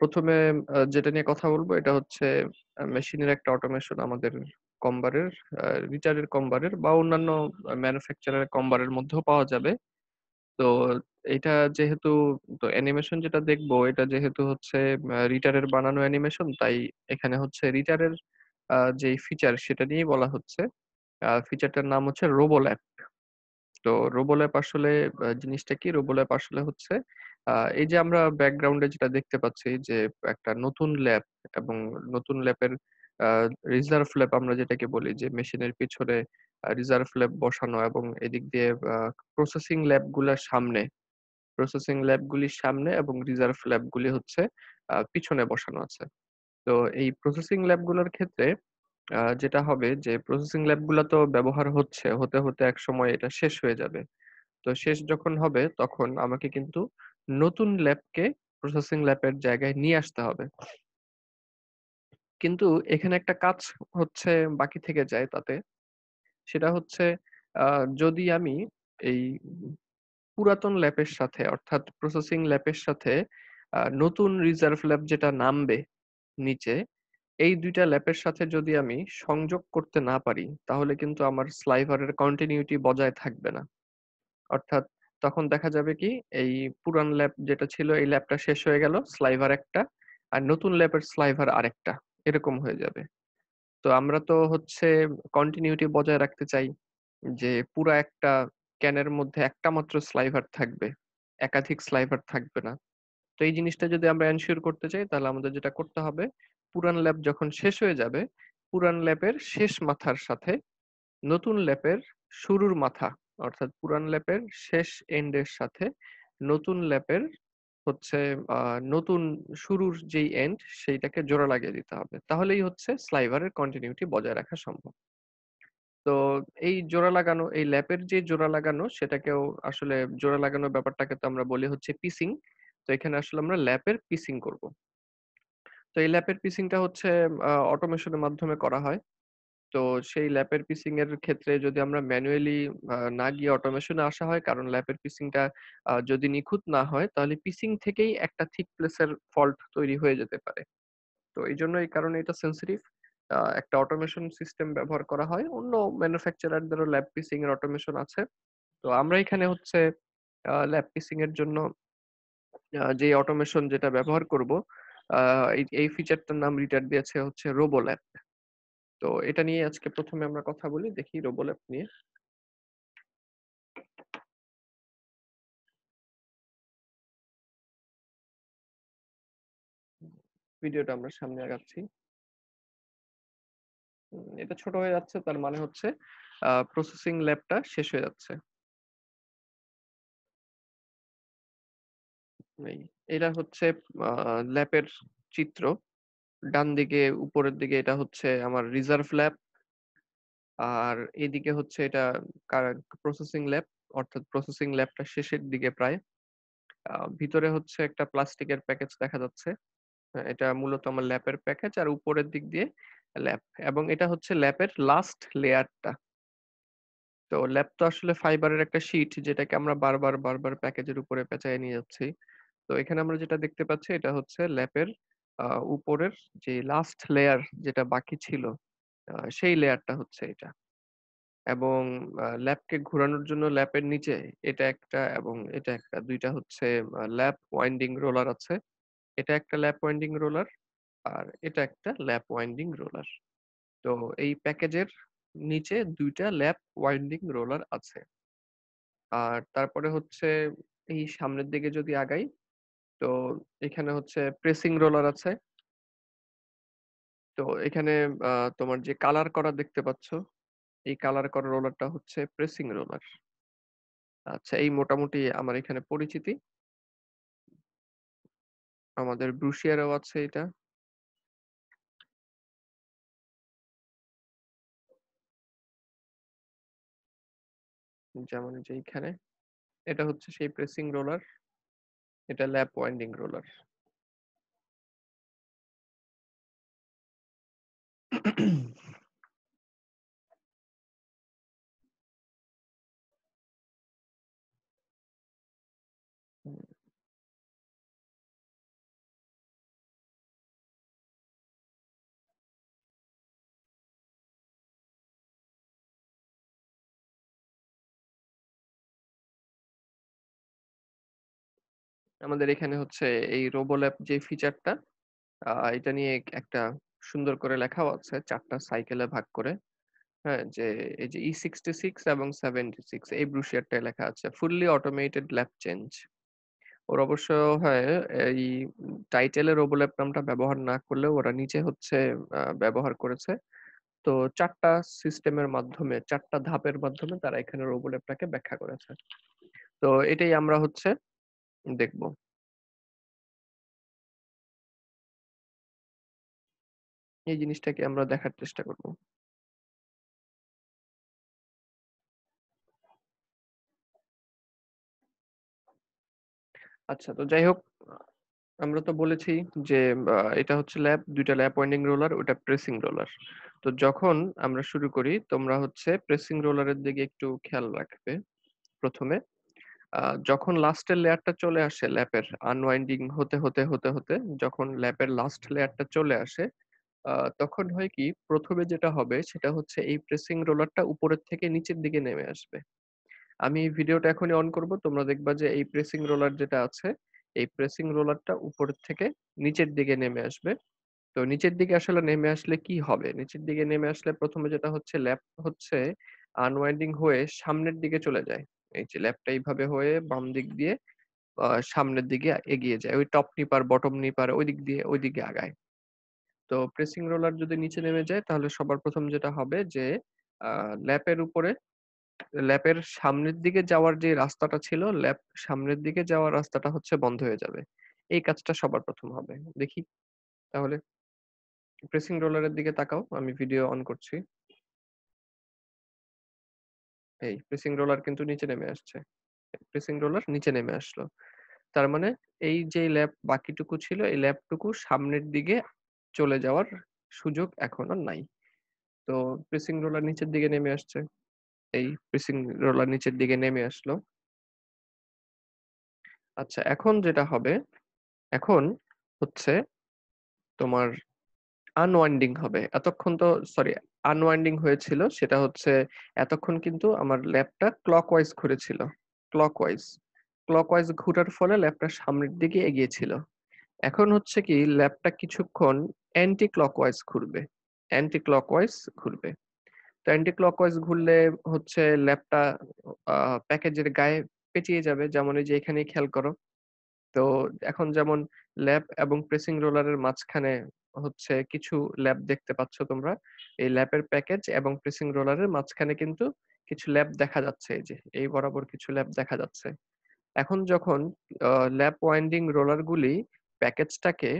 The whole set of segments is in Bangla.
প্রথমে যেটা নিয়ে কথা বলবো এটা হচ্ছে মেশিনের একটা অটোমেশন আমাদের কম্বারের রিচার্ডের কম্বারের বা অন্যান্য ম্যানুফ্যাকচারের কম্বারের মধ্যেও পাওয়া যাবে তো এটা যেহেতু তো অ্যানিমেশন যেটা দেখবো এটা যেহেতু হচ্ছে রিটারের বানানো অ্যানিমেশন তাই এখানে হচ্ছে রিটারের যে ফিচার সেটা নিয়ে বলা হচ্ছে ফিচারটার নাম হচ্ছে রোবোল্যাপ তো রোবোল্যাপ আসলে জিনিসটা কি রোবোল্যাপ আসলে হচ্ছে এই যে আমরা ব্যাকগ্রাউন্ডে যেটা দেখতে পাচ্ছি যে একটা নতুন ল্যাব এবং নতুন ল্যাবের রিজার্ভ ল্যাব আমরা যেটাকে বলি যে মেশিনের পিছনে রিজার্ভ ল্যাব বসানো এবং এদিক দিয়ে প্রসেসিং ল্যাবগুলোর সামনে প্রসেসিং গুলির সামনে এবং রিজার্ভ গুলি হচ্ছে পিছনে বসানো আছে তো এই প্রসেসিং ল্যাবগুলোর ক্ষেত্রে যেটা হবে যে প্রসেসিং ল্যাবগুলো তো ব্যবহার হচ্ছে হতে হতে এক সময় এটা শেষ হয়ে যাবে তো শেষ যখন হবে তখন আমাকে কিন্তু নতুন ল্যাবকে প্রসেসিং ল্যাবের জায়গায় নিয়ে আসতে হবে কিন্তু এখানে একটা কাজ হচ্ছে বাকি থেকে যায় তাতে সেটা হচ্ছে যদি আমি এই পুরাতন ল্যাপের সাথে অর্থাৎ প্রসেসিং ল্যাপের সাথে নতুন রিজার্ভ ল্যাব যেটা নামবে নিচে এই দুইটা ল্যাপের সাথে যদি আমি সংযোগ করতে না পারি তাহলে কিন্তু আমার স্লাইভারের কন্টিনিউটি বজায় থাকবে না অর্থাৎ তখন দেখা যাবে কি এই পুরান ল্যাব যেটা ছিল এই ল্যাবটা শেষ হয়ে গেল স্লাইভার একটা আর নতুন ল্যাবের স্লাইভার আরেকটা এরকম হয়ে যাবে তো আমরা তো হচ্ছে কন্টিনিউটি বজায় রাখতে চাই যে পুরা একটা ক্যানের মধ্যে একটা মাত্র স্লাইভার থাকবে একাধিক স্লাইভার থাকবে না তো এই জিনিসটা যদি আমরা এনশিওর করতে চাই তাহলে আমাদের যেটা করতে হবে পুরান ল্যাব যখন শেষ হয়ে যাবে পুরান ল্যাবের শেষ মাথার সাথে নতুন ল্যাবের শুরুর মাথা অর্থাৎ পুরান ল্যাপের শেষ এন্ডের সাথে নতুন ল্যাপের হচ্ছে নতুন শুরুর যেই এন্ড সেইটাকে জোড়া লাগিয়ে দিতে হবে তাহলেই হচ্ছে স্লাইভারের কন্টিনিউটি বজায় রাখা সম্ভব তো এই জোড়া লাগানো এই ল্যাপের যে জোড়া লাগানো সেটাকেও আসলে জোড়া লাগানো ব্যাপারটাকে তো আমরা বলি হচ্ছে পিসিং তো এখানে আসলে আমরা ল্যাপের পিসিং করব তো এই ল্যাপের পিসিংটা হচ্ছে অটোমেশনের মাধ্যমে করা হয় তো সেই ল্যাপের পিসিং এর ক্ষেত্রে যদি আমরা ম্যানুয়ালি না গিয়ে অটোমেশনে আসা হয় কারণ ল্যাপের পিসিংটা যদি নিখুঁত না হয় তাহলে পিসিং থেকেই একটা থিক প্লেসের ফল্ট তৈরি হয়ে যেতে পারে তো এই জন্য এই কারণে এটা সেন্সিটিভ একটা অটোমেশন সিস্টেম ব্যবহার করা হয় অন্য ম্যানুফ্যাকচারারদেরও ল্যাপ পিসিং এর অটোমেশন আছে তো আমরা এখানে হচ্ছে ল্যাপ পিসিং এর জন্য যে অটোমেশন যেটা ব্যবহার করব এই ফিচারটার নাম রিটার দিয়েছে হচ্ছে রোবো ল্যাপ তো এটা নিয়ে আজকে প্রথমে আমরা কথা বলি দেখি অ্যাপ নিয়ে ভিডিওটা আমরা সামনে আগাচ্ছি এটা ছোট হয়ে যাচ্ছে তার মানে হচ্ছে প্রসেসিং ল্যাবটা শেষ হয়ে যাচ্ছে এটা হচ্ছে ল্যাপের চিত্র ডান দিকে উপরের দিকে এটা হচ্ছে আমার রিজার্ভ ল্যাব আর এদিকে হচ্ছে এটা প্রসেসিং ল্যাব অর্থাৎ প্রসেসিং ল্যাবটা শেষের দিকে প্রায় ভিতরে হচ্ছে একটা প্লাস্টিকের প্যাকেজ দেখা যাচ্ছে এটা মূলত আমার ল্যাপের প্যাকেজ আর উপরের দিক দিয়ে ল্যাপ এবং এটা হচ্ছে ল্যাপের লাস্ট লেয়ারটা তো ল্যাপ তো আসলে ফাইবারের একটা শিট যেটাকে আমরা বারবার বারবার প্যাকেজের উপরে পেঁচায় নিয়ে যাচ্ছি তো এখানে আমরা যেটা দেখতে পাচ্ছি এটা হচ্ছে ল্যাপের উপরের যে লাস্ট লেয়ার যেটা বাকি ছিল সেই লেয়ারটা হচ্ছে এটা এবং ল্যাপকে ঘোরানোর জন্য ল্যাপের নিচে এটা একটা এবং এটা একটা দুইটা হচ্ছে ল্যাপ ওয়াইন্ডিং রোলার আছে এটা একটা ল্যাপ ওয়াইন্ডিং রোলার আর এটা একটা ল্যাপ ওয়াইন্ডিং রোলার তো এই প্যাকেজের নিচে দুইটা ল্যাপ ওয়াইন্ডিং রোলার আছে আর তারপরে হচ্ছে এই সামনের দিকে যদি আগাই তো এখানে হচ্ছে প্রেসিং রোলার আছে তো এখানে তোমার যে কালার করা দেখতে পাচ্ছ এই কালার করা রোলারটা হচ্ছে প্রেসিং রোলার আচ্ছা এই মোটামুটি আমার এখানে পরিচিতি আমাদের ব্রুশিয়ারও আছে এটা যেমন যে এখানে এটা হচ্ছে সেই pressing roller it a lap winding roller. আমাদের এখানে হচ্ছে এই রোবোল্যাব যে ফিচারটা এটা নিয়ে একটা সুন্দর করে লেখাও আছে চারটা সাইকেলে ভাগ করে হ্যাঁ যে এই যে ই সিক্সটি সিক্স এবং সেভেন্টি সিক্স এই ব্রুশিয়ারটায় লেখা আছে ফুললি অটোমেটেড ল্যাপ চেঞ্জ ওর অবশ্য হয় এই টাইটেলে রোবোল্যাব নামটা ব্যবহার না করলেও ওরা নিচে হচ্ছে ব্যবহার করেছে তো চারটা সিস্টেমের মাধ্যমে চারটা ধাপের মাধ্যমে তারা এখানে রোবোল্যাবটাকে ব্যাখ্যা করেছে তো এটাই আমরা হচ্ছে দেখব। এই জিনিসটাকে আমরা দেখার চেষ্টা করব। আচ্ছা তো যাই হোক আমরা তো বলেছি যে এটা হচ্ছে ল্যাব দুইটা ল্যাব পয়েন্টিং রোলার, ওটা প্রেসিং রোলার। তো যখন আমরা শুরু করি তোমরা হচ্ছে প্রেসিং রোলারের দিকে একটু খেয়াল রাখবে প্রথমে যখন লাস্টের লেয়ারটা চলে আসে ল্যাপের আনওয়াইন্ডিং হতে হতে হতে হতে যখন ল্যাপের লাস্ট লেয়ারটা চলে আসে তখন হয় কি প্রথমে যেটা হবে সেটা হচ্ছে এই প্রেসিং রোলারটা উপরের থেকে নিচের দিকে নেমে আসবে আমি ভিডিওটা এখনই অন করব তোমরা দেখবা যে এই প্রেসিং রোলার যেটা আছে এই প্রেসিং রোলারটা উপরের থেকে নিচের দিকে নেমে আসবে তো নিচের দিকে আসলে নেমে আসলে কি হবে নিচের দিকে নেমে আসলে প্রথমে যেটা হচ্ছে ল্যাপ হচ্ছে আনওয়াইন্ডিং হয়ে সামনের দিকে চলে যায় এই যে ল্যাপটা এইভাবে হয়ে বাম দিক দিয়ে সামনের দিকে এগিয়ে যায় ওই টপ নিপার বটম নিপার ওই দিক দিয়ে ওই দিকে আগায় তো প্রেসিং রোলার যদি নিচে নেমে যায় তাহলে সবার প্রথম যেটা হবে যে ল্যাপের উপরে ল্যাপের সামনের দিকে যাওয়ার যে রাস্তাটা ছিল ল্যাপ সামনের দিকে যাওয়ার রাস্তাটা হচ্ছে বন্ধ হয়ে যাবে এই কাজটা সবার প্রথম হবে দেখি তাহলে প্রেসিং রোলারের দিকে তাকাও আমি ভিডিও অন করছি এই প্রেসিং রোলার কিন্তু নিচে নেমে আসছে প্রেসিং রোলার নিচে নেমে আসলো তার মানে এই যে ল্যাপ বাকিটুকু ছিল এই ল্যাপটুকু সামনের দিকে চলে যাওয়ার সুযোগ এখন আর নাই তো প্রেসিং রোলার নিচের দিকে নেমে আসছে এই প্রেসিং রোলার নিচের দিকে নেমে আসলো আচ্ছা এখন যেটা হবে এখন হচ্ছে তোমার আনওয়াইন্ডিং হবে এতক্ষণ তো সরি আনওয়াইন্ডিং হয়েছিল সেটা হচ্ছে এতক্ষণ কিন্তু আমার ল্যাপটা ক্লকওয়াইজ ঘুরেছিল ক্লকওয়াইজ ক্লকওয়াইজ ঘুরার ফলে ল্যাপটা সামনের দিকে এগিয়েছিল এখন হচ্ছে কি ল্যাপটা কিছুক্ষণ অ্যান্টি ক্লকওয়াইজ ঘুরবে অ্যান্টি ক্লকওয়াইজ ঘুরবে তো অ্যান্টি ক্লকওয়াইজ ঘুরলে হচ্ছে ল্যাপটা প্যাকেজের গায়ে পেঁচিয়ে যাবে যেমন এই যে এখানে খেয়াল করো তো এখন যেমন ল্যাব এবং প্রেসিং রোলারের মাঝখানে হচ্ছে কিছু ল্যাব দেখতে পাচ্ছ তোমরা এই ল্যাবের প্যাকেজ এবং প্রেসিং রোলারের মাঝখানে কিন্তু কিছু ল্যাব দেখা যাচ্ছে এই যে এই বরাবর কিছু ল্যাব দেখা যাচ্ছে এখন যখন ল্যাব ওয়াইন্ডিং রোলার গুলি প্যাকেজটাকে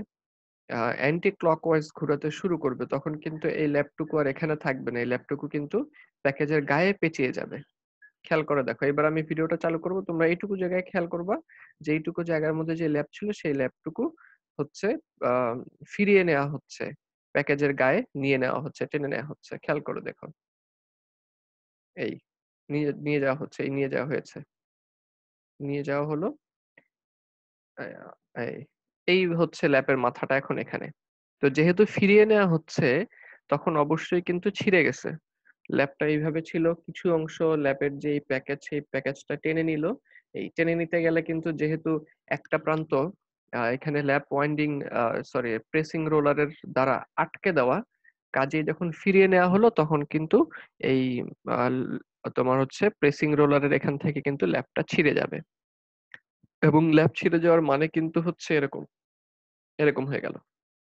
অ্যান্টি ক্লকওয়াইজ ঘোরাতে শুরু করবে তখন কিন্তু এই ল্যাবটুকু আর এখানে থাকবে না এই ল্যাবটুকু কিন্তু প্যাকেজের গায়ে পেঁচিয়ে যাবে খেয়াল করে দেখো এবার আমি ভিডিওটা চালু করব তোমরা এইটুকু জায়গায় খেয়াল করবা যে এইটুকু জায়গার মধ্যে যে ল্যাব ছিল সেই ল্যাবটুকু হচ্ছে ফিরিয়ে নেওয়া হচ্ছে প্যাকেজের গায়ে নিয়ে নেওয়া হচ্ছে টেনে নেওয়া হচ্ছে খেয়াল করে দেখো এই নিয়ে নিয়ে যাওয়া হচ্ছে এই নিয়ে যাওয়া হয়েছে নিয়ে যাওয়া হলো এই হচ্ছে ল্যাপের মাথাটা এখন এখানে তো যেহেতু ফিরিয়ে নেওয়া হচ্ছে তখন অবশ্যই কিন্তু ছিঁড়ে গেছে ল্যাপটা এইভাবে ছিল কিছু অংশ ল্যাপের যে প্যাকেজ সেই প্যাকেজটা টেনে নিল এই টেনে নিতে গেলে কিন্তু যেহেতু একটা প্রান্ত এখানে ল্যাব ওয়াইন্ডিং সরি প্রেসিং রোলারের দ্বারা আটকে দেওয়া কাজে যখন ফিরিয়ে নেওয়া হলো তখন কিন্তু এই তোমার হচ্ছে প্রেসিং রোলারের এখান থেকে কিন্তু ল্যাবটা ছিঁড়ে যাবে এবং ল্যাব ছিঁড়ে যাওয়ার মানে কিন্তু হচ্ছে এরকম এরকম হয়ে গেল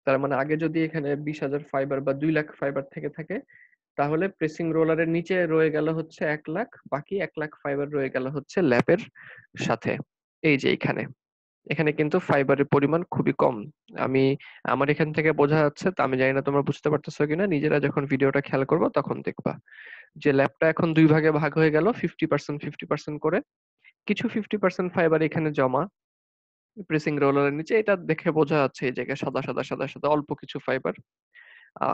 তার মানে আগে যদি এখানে বিশ হাজার ফাইবার বা দুই লাখ ফাইবার থেকে থাকে তাহলে প্রেসিং রোলারের নিচে রয়ে গেল হচ্ছে এক লাখ বাকি এক লাখ ফাইবার রয়ে গেল হচ্ছে ল্যাপের সাথে এই যে এখানে এখানে কিন্তু ফাইবারের পরিমাণ খুবই কম আমি আমার এখান থেকে বোঝা যাচ্ছে আমি জানি না তোমরা বুঝতে পারতেছো কিনা নিজেরা যখন ভিডিওটা খেয়াল করবো তখন দেখবা যে ল্যাবটা এখন দুই ভাগে ভাগ হয়ে গেল ফিফটি পার্সেন্ট ফিফটি পার্সেন্ট করে কিছু ফিফটি পার্সেন্ট ফাইবার এখানে জমা প্রেসিং রোলারের নিচে এটা দেখে বোঝা যাচ্ছে এই জায়গায় সাদা সাদা সাদা সাদা অল্প কিছু ফাইবার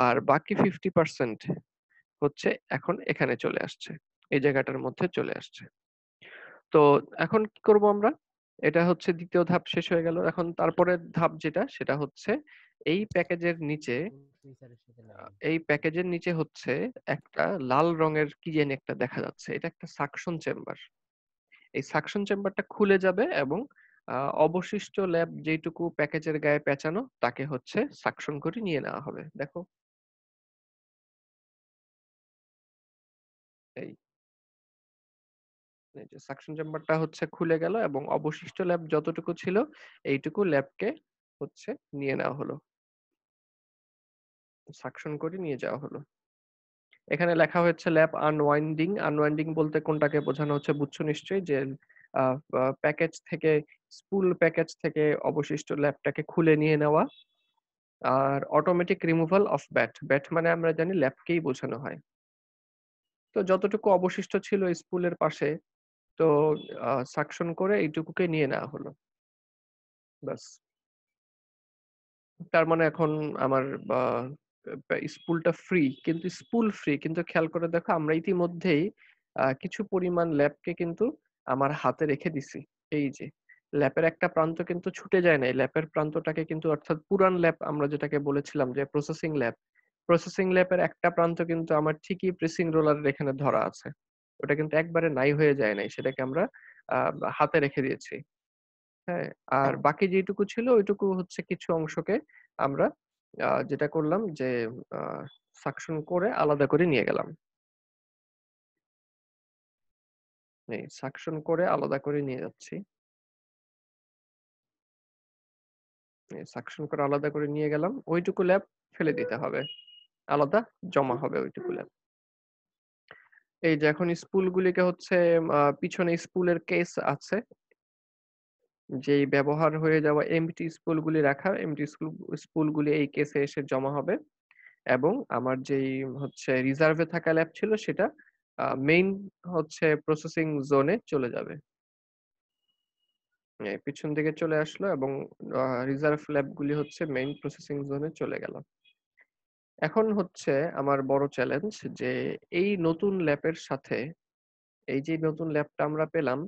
আর বাকি ফিফটি পার্সেন্ট হচ্ছে এখন এখানে চলে আসছে এই জায়গাটার মধ্যে চলে আসছে তো এখন কি করব আমরা এটা হচ্ছে দ্বিতীয় ধাপ শেষ হয়ে গেল এখন তারপরে ধাপ যেটা সেটা হচ্ছে এই প্যাকেজের নিচে এই প্যাকেজের নিচে হচ্ছে একটা লাল রঙের কি জানি একটা দেখা যাচ্ছে এটা একটা সাকশন চেম্বার এই সাকশন চেম্বারটা খুলে যাবে এবং অবশিষ্ট ল্যাব যেটুকু প্যাকেজের গায়ে পেঁচানো তাকে হচ্ছে সাকশন করে নিয়ে নেওয়া হবে দেখো এই এই যে সাকশন চেম্বারটা হচ্ছে খুলে গেল এবং অবশিষ্ট ল্যাব যতটুকু ছিল এইটুকু ল্যাবকে হচ্ছে নিয়ে নেওয়া হলো সাকশন করে নিয়ে যাওয়া হলো এখানে লেখা হয়েছে ল্যাব আনওয়াইন্ডিং আনওয়াইন্ডিং বলতে কোনটাকে বোঝানো হচ্ছে বুঝছো নিশ্চয়ই যে প্যাকেজ থেকে স্পুল প্যাকেজ থেকে অবশিষ্ট ল্যাবটাকে খুলে নিয়ে নেওয়া আর automatic removal of batt batt মানে আমরা জানি ল্যাবকেই বোঝানো হয় তো যতটুকু অবশিষ্ট ছিল স্কুলের পাশে তো সাকশন করে এইটুকুকে নিয়ে নেওয়া হলো বাস তার মানে এখন আমার স্কুলটা ফ্রি কিন্তু স্কুল ফ্রি কিন্তু খেয়াল করে দেখো আমরা ইতিমধ্যেই কিছু পরিমাণ ল্যাবকে কিন্তু আমার হাতে রেখে দিছি এই যে ল্যাপের একটা প্রান্ত কিন্তু ছুটে যায় নাই ল্যাপের প্রান্তটাকে কিন্তু অর্থাৎ পুরান ল্যাব আমরা যেটাকে বলেছিলাম যে প্রসেসিং ল্যাব প্রসেসিং ল্যাপের একটা প্রান্ত কিন্তু আমার ঠিকই প্রেসিং রোলারের এখানে ধরা আছে ওটা কিন্তু একবারে নাই হয়ে যায় নাই সেটাকে আমরা হাতে রেখে দিয়েছি হ্যাঁ আর আচ্ছা। বাকি যেটুকু ছিল ওইটুকু হচ্ছে কিছু অংশকে আমরা যেটা করলাম যে সাকশন করে আলাদা করে নিয়ে গেলাম সাকশন করে আলাদা করে নিয়ে যাচ্ছি সাকশন করে আলাদা করে নিয়ে গেলাম ওইটুকু ল্যাব ফেলে দিতে হবে আলাদা জমা হবে ওই পুলে এই যে এখন স্কুলগুলিকে হচ্ছে পিছনে স্কুলের কেস আছে যে ব্যবহার হয়ে যাওয়া এমটি স্কুলগুলি রাখা এমটি স্কুলগুলি এই কেসে এসে জমা হবে এবং আমার যেই হচ্ছে রিজার্ভে থাকা ল্যাব ছিল সেটা মেইন হচ্ছে প্রসেসিং জোনে চলে যাবে পিছন দিকে চলে আসলো এবং রিজার্ভ ল্যাবগুলি হচ্ছে মেইন প্রসেসিং জোনে চলে গেল এখন হচ্ছে আমার বড় চ্যালেঞ্জ যে এই নতুন ল্যাপের সাথে এই যে নতুন ল্যাপটা আমরা পেলাম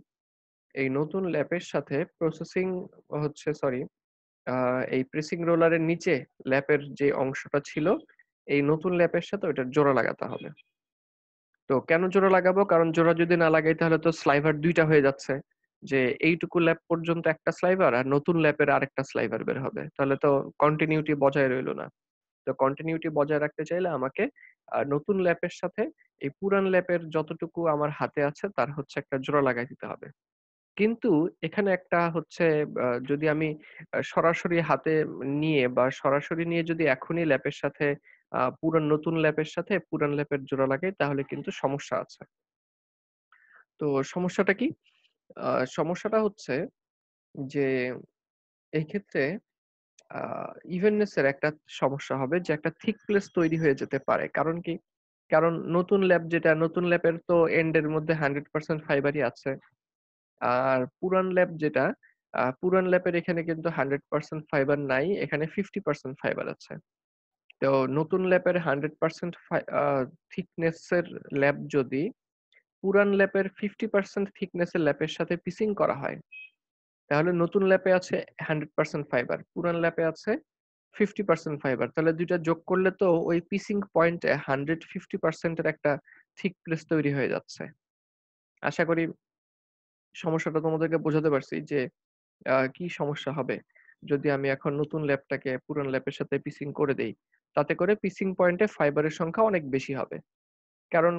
এই নতুন ল্যাপের সাথে প্রসেসিং হচ্ছে সরি এই প্রেসিং রোলারের নিচে ল্যাপের যে অংশটা ছিল এই নতুন ল্যাপের সাথে ওইটা জোড়া লাগাতে হবে তো কেন জোড়া লাগাবো কারণ জোড়া যদি না লাগাই তাহলে তো স্লাইভার দুইটা হয়ে যাচ্ছে যে এইটুকু ল্যাব পর্যন্ত একটা স্লাইভার আর নতুন ল্যাপের আরেকটা স্লাইভার বের হবে তাহলে তো কন্টিনিউটি বজায় রইল না তো কন্টিনিউটি বজায় রাখতে চাইলে আমাকে নতুন ল্যাপের সাথে এই পুরান ল্যাপের যতটুকু আমার হাতে আছে তার হচ্ছে একটা জোড়া লাগাই দিতে হবে কিন্তু এখানে একটা হচ্ছে যদি আমি সরাসরি হাতে নিয়ে বা সরাসরি নিয়ে যদি এখনই ল্যাপের সাথে পুরান নতুন ল্যাপের সাথে পুরান ল্যাপের জোড়া লাগাই তাহলে কিন্তু সমস্যা আছে তো সমস্যাটা কি সমস্যাটা হচ্ছে যে এই ক্ষেত্রে ইভেননেস এর একটা সমস্যা হবে যে একটা থিক প্লেস তৈরি হয়ে যেতে পারে কারণ কি কারণ নতুন ল্যাব যেটা নতুন ল্যাবের তো এন্ডের মধ্যে হান্ড্রেড পার্সেন্ট ফাইবারই আছে আর পুরান ল্যাব যেটা পুরান ল্যাবের এখানে কিন্তু হান্ড্রেড পার্সেন্ট ফাইবার নাই এখানে ফিফটি পার্সেন্ট ফাইবার আছে তো নতুন ল্যাবের হান্ড্রেড পার্সেন্ট থিকনেস এর ল্যাব যদি পুরান ল্যাবের ফিফটি পার্সেন্ট থিকনেস এর ল্যাবের সাথে পিসিং করা হয় তাহলে নতুন ল্যাপে আছে হান্ড্রেড পার্সেন্ট ফাইবার পুরান ল্যাপে আছে ফিফটি পার্সেন্ট ফাইবার তাহলে দুইটা যোগ করলে তো ওই পিসিং পয়েন্টে হান্ড্রেড ফিফটি পার্সেন্টের একটা থিক প্লেস তৈরি হয়ে যাচ্ছে আশা করি সমস্যাটা তোমাদেরকে বোঝাতে পারছি যে কি সমস্যা হবে যদি আমি এখন নতুন ল্যাপটাকে পুরান ল্যাপের সাথে পিসিং করে দেই তাতে করে পিসিং পয়েন্টে ফাইবারের সংখ্যা অনেক বেশি হবে কারণ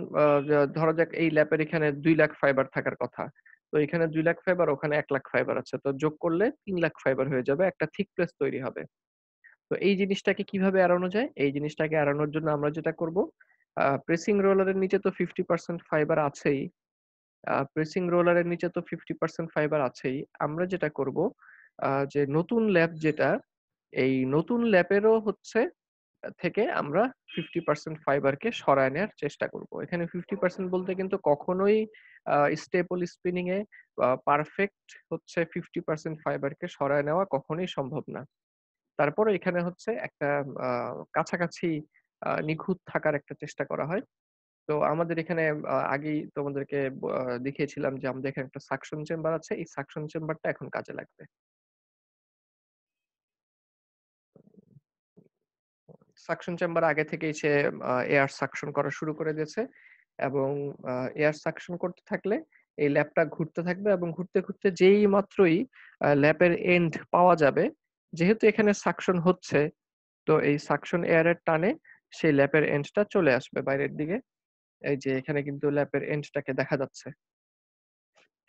ধরা যাক এই ল্যাপের এখানে দুই লাখ ফাইবার থাকার কথা তো এখানে দুই লাখ ফাইবার ওখানে এক লাখ ফাইবার আছে তো যোগ করলে তিন লাখ ফাইবার হয়ে যাবে একটা থিক প্লেস তৈরি হবে তো এই জিনিসটাকে কিভাবে এড়ানো যায় এই জিনিসটাকে এড়ানোর জন্য আমরা যেটা করব প্রেসিং রোলারের নিচে তো ফিফটি পার্সেন্ট ফাইবার আছেই প্রেসিং রোলারের নিচে তো ফিফটি পার্সেন্ট ফাইবার আছেই আমরা যেটা করব যে নতুন ল্যাব যেটা এই নতুন ল্যাপেরও হচ্ছে থেকে আমরা ফিফটি পার্সেন্ট ফাইবারকে সরায় নেওয়ার চেষ্টা করব এখানে ফিফটি পার্সেন্ট বলতে কিন্তু কখনোই স্টেপল স্পিনিং এ পারফেক্ট হচ্ছে ফিফটি পার্সেন্ট ফাইবারকে সরায় নেওয়া কখনোই সম্ভব না তারপরে এখানে হচ্ছে একটা কাছাকাছি নিখুঁত থাকার একটা চেষ্টা করা হয় তো আমাদের এখানে আগেই তোমাদেরকে দেখিয়েছিলাম যে আমাদের এখানে একটা সাকশন চেম্বার আছে এই সাকশন চেম্বারটা এখন কাজে লাগবে সাকশন চেম্বার আগে থেকেই সে এয়ার সাকশন করা শুরু করে দিয়েছে এবং এয়ার সাকশন করতে থাকলে এই ল্যাপটা ঘুরতে থাকবে এবং ঘুরতে ঘুরতে যেই মাত্রই ল্যাপের এন্ড পাওয়া যাবে যেহেতু এখানে সাকশন হচ্ছে তো এই সাকশন এয়ারের টানে সেই ল্যাপের এন্ডটা চলে আসবে বাইরের দিকে এই যে এখানে কিন্তু ল্যাপের এন্ডটাকে দেখা যাচ্ছে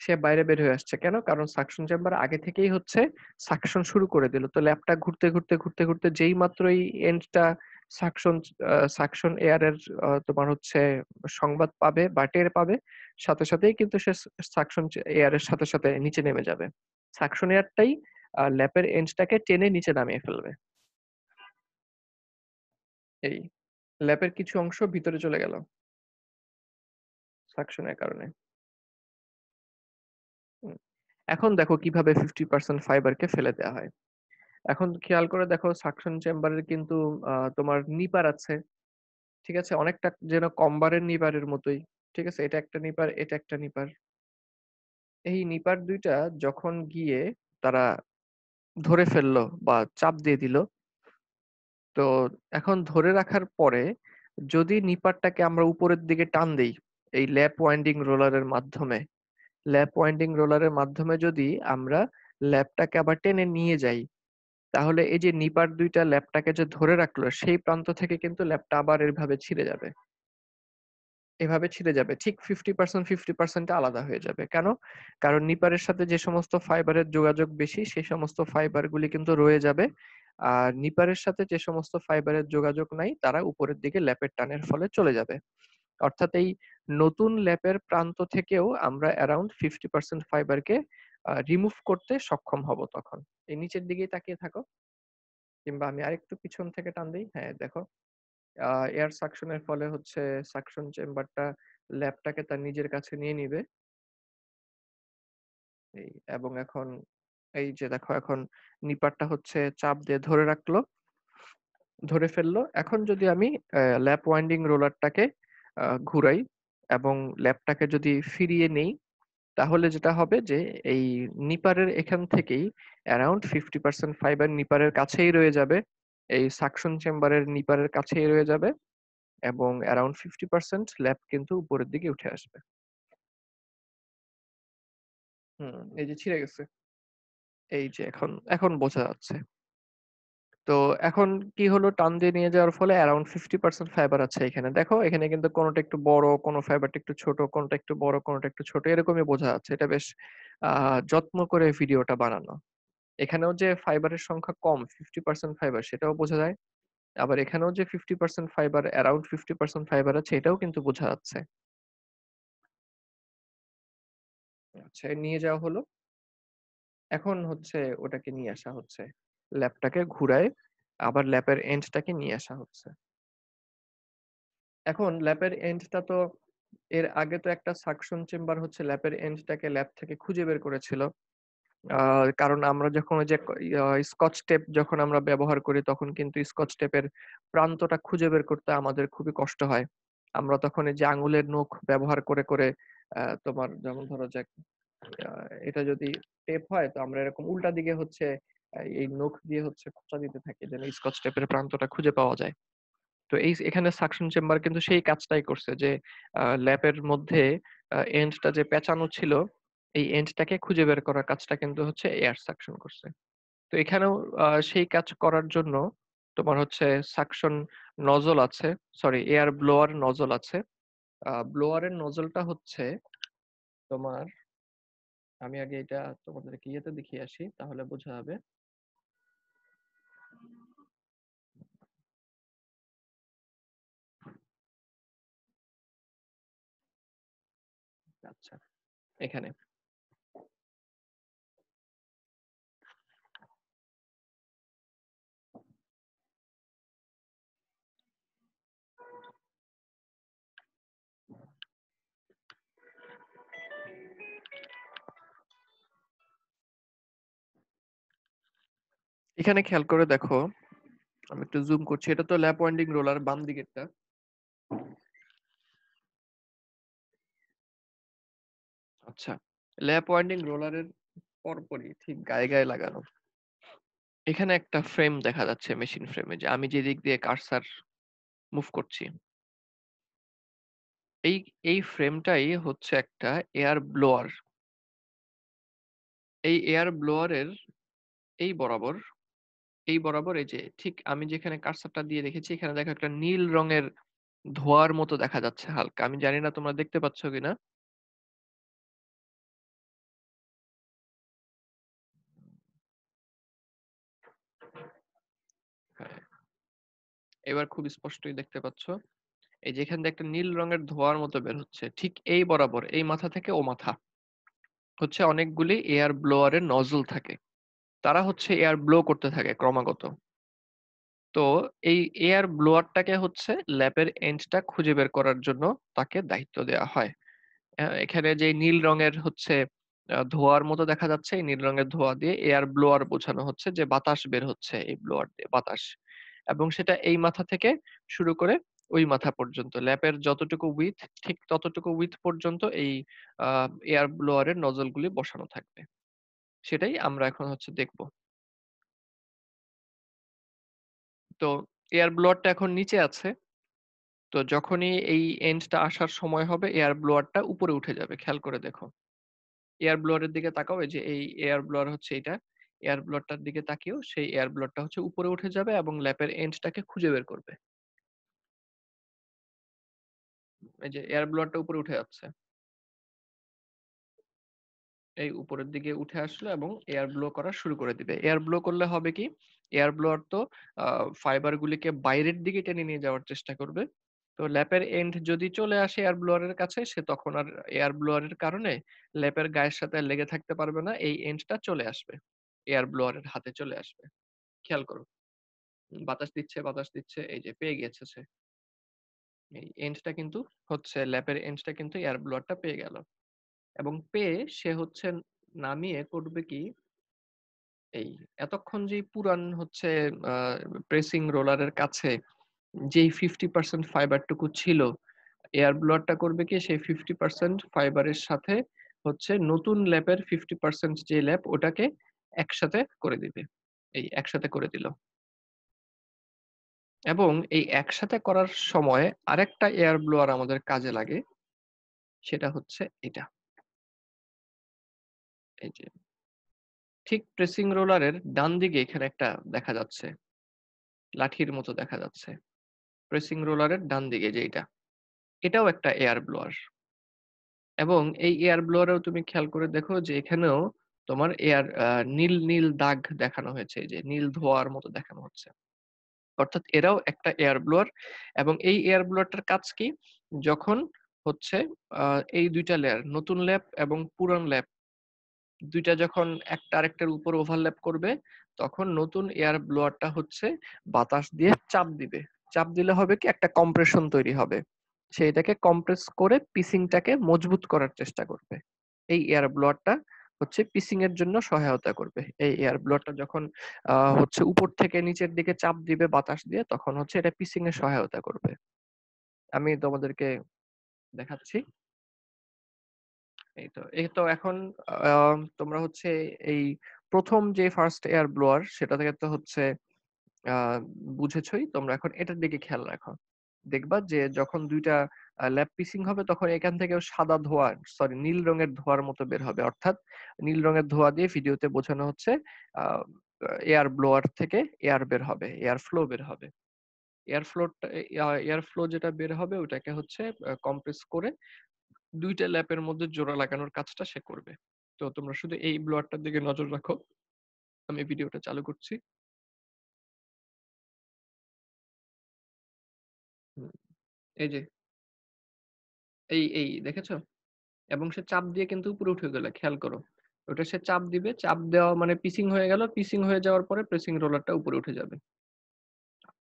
সে বাইরে বের হয়ে আসছে কেন কারণ সাকশন চেম্বার আগে থেকেই হচ্ছে সাকশন শুরু করে দিল তো ল্যাপটা ঘুরতে ঘুরতে ঘুরতে ঘুরতে যেই মাত্র এই এন্ডটা সাকশন সাকশন এয়ারের তোমার হচ্ছে সংবাদ পাবে বা টের পাবে সাথে সাথেই কিন্তু সে সাকশন এয়ারের সাথে সাথে নিচে নেমে যাবে সাকশন এয়ারটাই ল্যাপের এন্ডটাকে টেনে নিচে নামিয়ে ফেলবে এই ল্যাপের কিছু অংশ ভিতরে চলে গেল সাকশনের কারণে এখন দেখো কিভাবে ফিফটি পার্সেন্ট ফাইবারকে ফেলে দেওয়া হয় এখন খেয়াল করে দেখো সাকশন চেম্বারের কিন্তু তোমার নিপার আছে ঠিক আছে অনেকটা যেন কম্বারের নিপারের মতোই ঠিক আছে এটা একটা নিপার এটা একটা নিপার এই নিপার দুইটা যখন গিয়ে তারা ধরে ফেললো বা চাপ দিয়ে দিল তো এখন ধরে রাখার পরে যদি নিপারটাকে আমরা উপরের দিকে টান দিই এই ল্যাপ ওয়াইন্ডিং রোলারের মাধ্যমে ল্যাব পয়েন্টিং রোলারের মাধ্যমে যদি আমরা ল্যাবটাকে আবার টেনে নিয়ে যাই তাহলে এই যে নিপার দুইটা ল্যাবটাকে যে ধরে রাখলো সেই প্রান্ত থেকে কিন্তু ল্যাবটা আবার এভাবে ছিঁড়ে যাবে এভাবে ছিঁড়ে যাবে ঠিক ফিফটি পার্সেন্ট ফিফটি পার্সেন্ট আলাদা হয়ে যাবে কেন কারণ নিপারের সাথে যে সমস্ত ফাইবারের যোগাযোগ বেশি সেই সমস্ত ফাইবারগুলি কিন্তু রয়ে যাবে আর নিপারের সাথে যে সমস্ত ফাইবারের যোগাযোগ নাই তারা উপরের দিকে ল্যাপের টানের ফলে চলে যাবে অর্থাৎ এই নতুন ল্যাপের প্রান্ত থেকেও আমরা অ্যারাউন্ড ফিফটি পার্সেন্ট ফাইবারকে রিমুভ করতে সক্ষম হব তখন এই নিচের দিকেই তাকিয়ে থাকো কিংবা আমি আরেকটু পিছন থেকে টান দিই হ্যাঁ দেখো এয়ার সাকশনের ফলে হচ্ছে সাকশন চেম্বারটা ল্যাপটাকে তার নিজের কাছে নিয়ে নিবে এই এবং এখন এই যে দেখো এখন নিপারটা হচ্ছে চাপ দিয়ে ধরে রাখলো ধরে ফেললো এখন যদি আমি ল্যাপ ওয়াইন্ডিং রোলারটাকে ঘুরাই এবং ল্যাপটাকে যদি ফিরিয়ে নেই তাহলে যেটা হবে যে এই নিপারের এখান থেকেই অ্যারাউন্ড ফিফটি পার্সেন্ট ফাইবার নিপারের কাছেই রয়ে যাবে এই সাকশন চেম্বারের নিপারের কাছেই রয়ে যাবে এবং অ্যারাউন্ড ফিফটি পার্সেন্ট ল্যাপ কিন্তু উপরের দিকে উঠে আসবে হুম এই যে ছিঁড়ে গেছে এই যে এখন এখন বোঝা যাচ্ছে তো এখন কি হলো টান দিয়ে নিয়ে যাওয়ার ফলে অ্যারাউন্ড ফিফটি পার্সেন্ট ফাইবার আছে এখানে দেখো এখানে কিন্তু কোনোটা একটু বড় কোনো ফাইবারটা একটু ছোট কোনোটা একটু বড় কোনোটা একটু ছোট এরকমই বোঝা যাচ্ছে এটা বেশ যত্ন করে ভিডিওটা বানানো এখানেও যে ফাইবারের সংখ্যা কম ফিফটি পার্সেন্ট ফাইবার সেটাও বোঝা যায় আবার এখানেও যে fifty percent fibre around fifty percent fibre আছে এটাও কিন্তু বোঝা যাচ্ছে আচ্ছা নিয়ে যাওয়া হলো এখন হচ্ছে ওটাকে নিয়ে আসা হচ্ছে ল্যাপটাকে ঘুরায় আবার ল্যাপের এন্ডটাকে নিয়ে আসা হচ্ছে এখন ল্যাপের এন্ডটা তো এর আগে তো একটা সাকশন চেম্বার হচ্ছে ল্যাপের এন্ডটাকে ল্যাপ থেকে খুঁজে বের করেছিল কারণ আমরা যখন যে স্কচ টেপ যখন আমরা ব্যবহার করি তখন কিন্তু স্কচ টেপের প্রান্তটা খুঁজে বের করতে আমাদের খুবই কষ্ট হয় আমরা তখন যে আঙুলের নখ ব্যবহার করে করে তোমার যেমন ধরো যে এটা যদি টেপ হয় তো আমরা এরকম উল্টা দিকে হচ্ছে এই নখ দিয়ে হচ্ছে খোঁচা দিতে থাকে যেন স্কচ টেপের প্রান্তটা খুঁজে পাওয়া যায় তো এই এখানে সাকশন চেম্বার কিন্তু সেই কাজটাই করছে যে ল্যাপের মধ্যে এন্ডটা যে পেঁচানো ছিল এই এন্ডটাকে খুঁজে বের করার কাজটা কিন্তু হচ্ছে এয়ার সাকশন করছে তো এখানেও সেই কাজ করার জন্য তোমার হচ্ছে সাকশন নজল আছে সরি এয়ার ব্লোয়ার নজল আছে ব্লোয়ারের নজলটা হচ্ছে তোমার আমি আগে এটা তোমাদের ইয়েতে দেখিয়ে আসি তাহলে বোঝা যাবে এখানে এখানে খেয়াল করে দেখো আমি একটু জুম করছি এটা তো ল্যাপ ওয়াইন্ডিং রোলার বাম দিকেরটা আচ্ছা ল্যাপ ওয়াইন্ডিং রোলারের পরপরই ঠিক গায়ে গায়ে লাগানো এখানে একটা ফ্রেম দেখা যাচ্ছে মেশিন ফ্রেমে যে আমি যে দিক দিয়ে কার্সার মুভ করছি এই এই ফ্রেমটাই হচ্ছে একটা এয়ার ব্লোয়ার এই এয়ার ব্লোয়ারের এই বরাবর এই বরাবর এই যে ঠিক আমি যেখানে কার্সারটা দিয়ে রেখেছি এখানে দেখো একটা নীল রঙের ধোয়ার মতো দেখা যাচ্ছে হালকা আমি জানি না তোমরা দেখতে পাচ্ছ কিনা এবার খুব স্পষ্টই দেখতে পাচ্ছ এই যেখান দিয়ে একটা নীল রঙের ধোয়ার মতো বের হচ্ছে ঠিক এই বরাবর এই মাথা থেকে ও মাথা হচ্ছে অনেকগুলি এয়ার ব্লোয়ারের নজল থাকে তারা হচ্ছে এয়ার ব্লো করতে থাকে ক্রমাগত তো এই এয়ার ব্লোয়ারটাকে হচ্ছে ল্যাপের এন্ডটা খুঁজে বের করার জন্য তাকে দায়িত্ব দেওয়া হয় এখানে যে নীল রঙের হচ্ছে ধোয়ার মতো দেখা যাচ্ছে এই নীল রঙের ধোয়া দিয়ে এয়ার ব্লোয়ার বোঝানো হচ্ছে যে বাতাস বের হচ্ছে এই ব্লোয়ার দিয়ে বাতাস এবং সেটা এই মাথা থেকে শুরু করে ওই মাথা পর্যন্ত ল্যাপের যতটুকু উইথ ঠিক ততটুকু উইথ পর্যন্ত এই এয়ার ব্লোয়ারের নজলগুলি বসানো থাকবে সেটাই আমরা এখন হচ্ছে দেখব তো এয়ার ব্লোয়ারটা এখন নিচে আছে তো যখনই এই এন্ডটা আসার সময় হবে এয়ার ব্লোয়ারটা উপরে উঠে যাবে খেয়াল করে দেখো এয়ার ব্লোয়ারের দিকে তাকাও এই যে এই এয়ার ব্লোয়ার হচ্ছে এটা এয়ার ব্লটটার দিকে তাকিয়েও সেই এয়ার ব্লটটা হচ্ছে উপরে উঠে যাবে এবং ল্যাপের এন্ডটাকে খুঁজে বের করবে এই যে এয়ার ব্লটটা উপরে উঠে যাচ্ছে এই উপরের দিকে উঠে আসলো এবং এয়ার ব্লো করা শুরু করে দিবে এয়ার ব্লো করলে হবে কি এয়ার ব্লোয়ার তো ফাইবার গুলিকে বাইরের দিকে টেনে নিয়ে যাওয়ার চেষ্টা করবে তো ল্যাপের এন্ড যদি চলে আসে এয়ার ব্লোয়ারের কাছে সে তখন আর এয়ার ব্লোয়ারের কারণে ল্যাপের গায়ের সাথে লেগে থাকতে পারবে না এই এন্ডটা চলে আসবে এয়ার ব্লোয়ারের হাতে চলে আসবে খেয়াল করো বাতাস দিচ্ছে বাতাস দিচ্ছে এই যে পেয়ে গেছে সে এই এন্ডটা কিন্তু হচ্ছে ল্যাপের এন্ডটা কিন্তু এয়ার ব্লোয়ারটা পেয়ে গেল এবং পেয়ে সে হচ্ছে নামিয়ে করবে কি এই এতক্ষণ যে পুরান হচ্ছে প্রেসিং রোলারের কাছে যেই ফিফটি পার্সেন্ট ফাইবারটুকু ছিল এয়ার ব্লোয়ারটা করবে কি সেই ফিফটি পার্সেন্ট ফাইবারের সাথে হচ্ছে নতুন ল্যাপের ফিফটি পার্সেন্ট যে ল্যাপ ওটাকে একসাথে করে দিবে এই একসাথে করে দিল এবং এই একসাথে করার সময় আরেকটা এয়ার ব্লোয়ার আমাদের কাজে লাগে সেটা হচ্ছে এটা এই যে ঠিক প্রেসিং রোলারের ডান দিকে এখানে একটা দেখা যাচ্ছে লাঠির মতো দেখা যাচ্ছে প্রেসিং রোলারের ডান দিকে যে এটা এটাও একটা এয়ার ব্লোয়ার এবং এই এয়ার ব্লোয়ারেও তুমি খেয়াল করে দেখো যে এখানেও তোমার এয়ার নীল নীল দাগ দেখানো হয়েছে যে নীল ধোয়ার মতো দেখানো হচ্ছে অর্থাৎ এরাও একটা এয়ার ব্লোয়ার এবং এই এয়ার ব্লোয়ারটার কাজ কি যখন হচ্ছে এই দুইটা লেয়ার নতুন ল্যাপ এবং পুরান ল্যাপ দুইটা যখন একটা আরেকটার উপর ওভারল্যাপ করবে তখন নতুন এয়ার ব্লোয়ারটা হচ্ছে বাতাস দিয়ে চাপ দিবে চাপ দিলে হবে কি একটা কম্প্রেশন তৈরি হবে সেইটাকে কম্প্রেস করে পিসিংটাকে মজবুত করার চেষ্টা করবে এই এয়ার ব্লোয়ারটা হচ্ছে পিসিং এর জন্য সহায়তা করবে এই এয়ার ব্লোয়ারটা যখন হচ্ছে উপর থেকে নিচের দিকে চাপ দিবে বাতাস দিয়ে তখন হচ্ছে এটা পিসিং এর সহায়তা করবে আমি তোমাদেরকে দেখাচ্ছি এই তো এই তো এখন তোমরা হচ্ছে এই প্রথম যে ফার্স্ট এয়ার ব্লোয়ার সেটা থেকে তো হচ্ছে বুঝেছই তোমরা এখন এটার দিকে খেয়াল রাখো দেখবা যে যখন দুইটা ল্যাপ পিসিং হবে তখন এখান থেকে সাদা ধোয়া সরি নীল রঙের ধোয়ার মতো বের হবে অর্থাৎ নীল রঙের ধোয়া দিয়ে ভিডিওতে বোঝানো হচ্ছে এয়ার ব্লোয়ার থেকে এয়ার বের হবে এয়ার ফ্লো বের হবে এয়ার ফ্লো এয়ার ফ্লো যেটা বের হবে ওটাকে হচ্ছে কম্প্রেস করে দুইটা ল্যাপের মধ্যে জোড়া লাগানোর কাজটা সে করবে তো তোমরা শুধু এই ব্লোয়ারটার দিকে নজর রাখো আমি ভিডিওটা চালু করছি এই যে। এই, এই দেখেছো? এবং সে চাপ দিয়ে কিন্তু উপরে উঠে গেল, খেয়াল করো। ওটা সে চাপ দিবে, চাপ দেওয়া মানে পিসিং হয়ে গেল, পিসিং হয়ে যাওয়ার পরে প্রেসিং রোলারটা উপরে উঠে যাবে।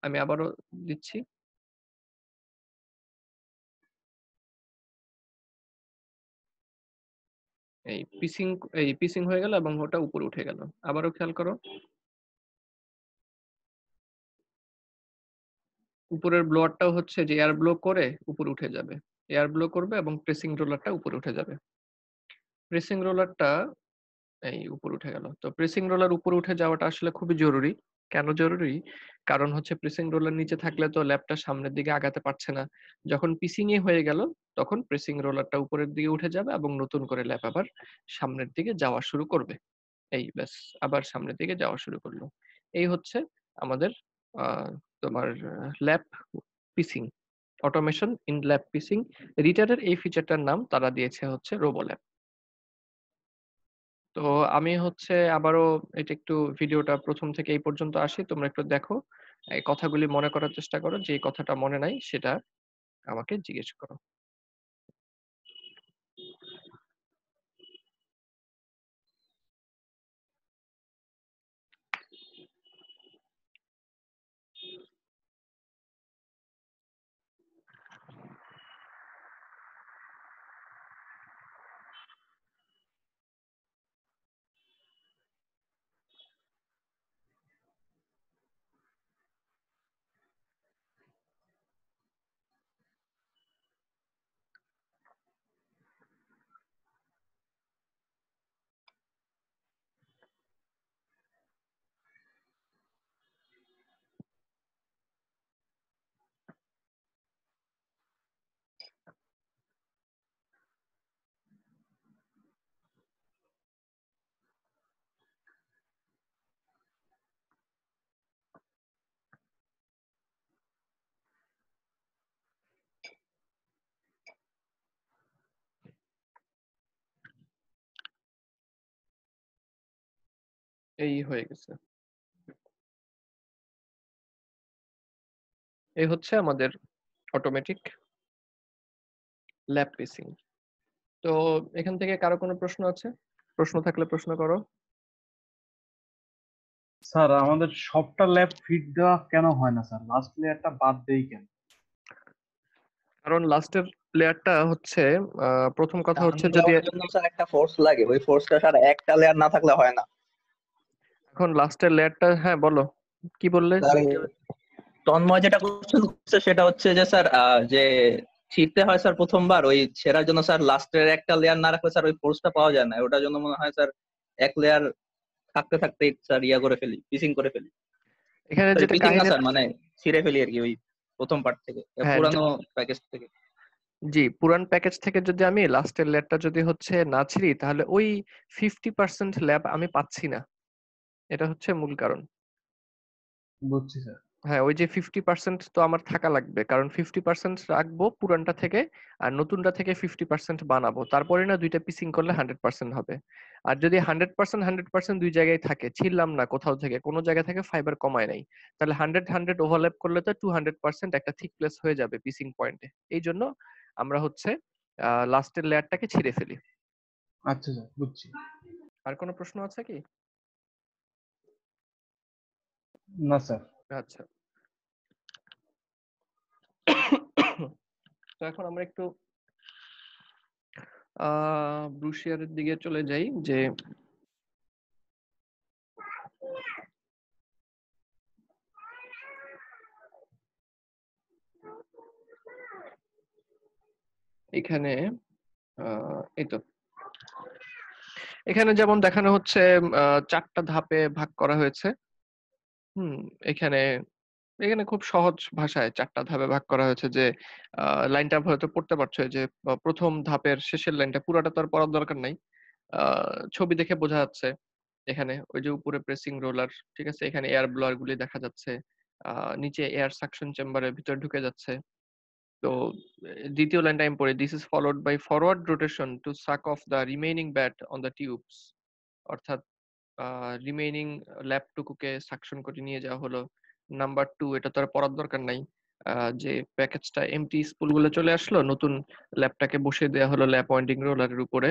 আমি আবারও দিচ্ছি। এই পিসিং এই পিসিং হয়ে গেল এবং ওটা উপরে উঠে গেল। আবারও খেয়াল করো। উপরের ব্লোয়ারটাও হচ্ছে যে এয়ার ব্লো করে উপরে উঠে যাবে এয়ার ব্লো করবে এবং প্রেসিং রোলারটা উপরে উঠে যাবে প্রেসিং রোলারটা এই উপরে উঠে গেল তো প্রেসিং রোলার উপরে উঠে যাওয়াটা আসলে খুবই জরুরি কেন জরুরি কারণ হচ্ছে প্রেসিং রোলার নিচে থাকলে তো ল্যাপটা সামনের দিকে আগাতে পারছে না যখন পিসিং এ হয়ে গেল তখন প্রেসিং রোলারটা উপরের দিকে উঠে যাবে এবং নতুন করে ল্যাপ আবার সামনের দিকে যাওয়া শুরু করবে এই ব্যাস আবার সামনের দিকে যাওয়া শুরু করলো এই হচ্ছে আমাদের আহ তোমার lap piecing automation in lap piecing রিটারের এই ফিচারটার নাম তারা দিয়েছে হচ্ছে রোবো ল্যাব তো আমি হচ্ছে আবারও এটা একটু ভিডিওটা প্রথম থেকে এই পর্যন্ত আসি তোমরা একটু দেখো এই কথাগুলি মনে করার চেষ্টা করো যে কথাটা মনে নাই সেটা আমাকে জিজ্ঞেস করো এই হয়ে গেছে এই হচ্ছে আমাদের অটোমেটিক ল্যাব পিসিং তো এখান থেকে কারো কোনো প্রশ্ন আছে প্রশ্ন থাকলে প্রশ্ন করো স্যার আমাদের সবটা ল্যাব ফিট দেওয়া কেন হয় না স্যার লাস্ট লেয়ারটা বাদ দেই কেন কারণ লাস্টের লেয়ারটা হচ্ছে প্রথম কথা হচ্ছে যদি একটা ফোর্স লাগে ওই ফোর্সটা স্যার একটা লেয়ার না থাকলে হয় না এখন লাস্টের লেয়ারটা হ্যাঁ বলো কি বললে তন্ময় যেটা কোশ্চেন করছে সেটা হচ্ছে যে স্যার যে ছিটতে হয় স্যার প্রথমবার ওই সেরার জন্য স্যার লাস্টের একটা লেয়ার না রাখলে স্যার ওই ফোর্সটা পাওয়া যায় না ওটার জন্য মনে হয় স্যার এক লেয়ার থাকতে থাকতে স্যার ইয়া করে ফেলি পিসিং করে ফেলি এখানে যেটা না স্যার মানে ছিঁড়ে ফেলি আর কি ওই প্রথম পার্ট থেকে হ্যাঁ, পুরানো প্যাকেজ থেকে জি পুরান প্যাকেজ থেকে যদি আমি লাস্টের লেয়ারটা যদি হচ্ছে না ছিড়ি তাহলে ওই ফিফটি পার্সেন্ট ল্যাব আমি পাচ্ছি না এটা হচ্ছে মূল কারণ বুঝছি স্যার হ্যাঁ ওই যে ফিফটি পার্সেন্ট তো আমার থাকা লাগবে কারণ ফিফটি পার্সেন্ট রাখবো পুরানটা থেকে আর নতুনটা থেকে ফিফটি পার্সেন্ট বানাবো তারপরে না দুইটা পিসিং করলে হান্ড্রেড পার্সেন্ট হবে আর যদি হান্ড্রেড পার্সেন্ট হান্ড্রেড পার্সেন্ট দুই জায়গায় থাকে ছিললাম না কোথাও থেকে কোনো জায়গা থেকে ফাইবার কমায় নাই তাহলে হান্ড্রেড হান্ড্রেড ওভারল্যাপ করলে তো টু হান্ড্রেড পার্সেন্ট একটা থিক প্লেস হয়ে যাবে পিসিং পয়েন্টে এই জন্য আমরা হচ্ছে লাস্টের লেয়ারটাকে ছিঁড়ে ফেলি আচ্ছা বুঝছি আর কোনো প্রশ্ন আছে কি না স্যার আচ্ছা তো এখন আমরা একটু ব্রুশিয়ারের দিকে চলে যাই যে এখানে এই তো এখানে যেমন দেখানো হচ্ছে চারটা ধাপে ভাগ করা হয়েছে হুম, এখানে, এখানে খুব সহজ ভাষায় চারটা ধাপে ভাগ করা হয়েছে যে লাইনটা হয়তো পড়তে পারছো যে প্রথম ধাপের শেষের লাইনটা পুরাটা তো আর পড়ার দরকার নাই। ছবি দেখে বোঝা যাচ্ছে। এখানে ওই যে উপরে প্রেসিং রোলার, ঠিক আছে? এখানে এয়ার ব্লোয়ার গুলি দেখা যাচ্ছে। নিচে এয়ার সাকশন চেম্বারের ভিতরে ঢুকে যাচ্ছে। তো দ্বিতীয় লাইন লাইনটা আমি পড়ি, this is followed by forward rotation to suck off the remaining batt on the tubes অর্থাৎ রিমেইনিং ল্যাবটুকুকে সাকশন করে নিয়ে যাওয়া হলো নাম্বার টু এটা তো আর পড়ার দরকার নাই যে প্যাকেজটা এমটি স্পুলগুলো চলে আসলো নতুন ল্যাবটাকে বসিয়ে দেওয়া হলো ল্যাব পয়েন্টিং রোলারের উপরে